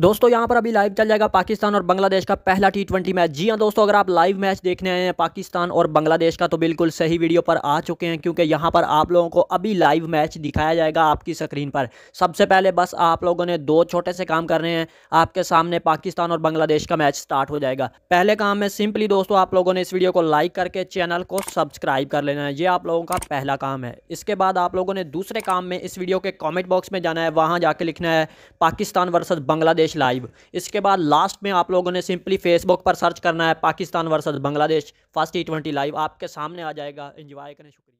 दोस्तों यहाँ पर अभी लाइव चल जाएगा पाकिस्तान और बांग्लादेश का पहला टी ट्वेंटी मैच जी हाँ दोस्तों अगर आप लाइव मैच देखने आए हैं पाकिस्तान और बांग्लादेश का तो बिल्कुल सही वीडियो पर आ चुके हैं क्योंकि यहाँ पर आप लोगों को अभी लाइव मैच दिखाया जाएगा आपकी स्क्रीन पर सबसे पहले बस आप लोगों ने दो छोटे से काम करने हैं आपके सामने पाकिस्तान और बांग्लादेश का मैच स्टार्ट हो जाएगा पहले काम है सिंपली दोस्तों आप लोगों ने इस वीडियो को लाइक करके चैनल को सब्सक्राइब कर लेना है ये आप लोगों का पहला काम है इसके बाद आप लोगों ने दूसरे काम में इस वीडियो के कॉमेंट बॉक्स में जाना है वहाँ जाके लिखना है पाकिस्तान वर्सेज बांग्लादेश बांग्लादेश लाइव इसके बाद लास्ट में आप लोगों ने सिंपली फेसबुक पर सर्च करना है Pakistan versus Bangladesh first T twenty live आपके सामने आ जाएगा इंजॉय करें शुक्रिया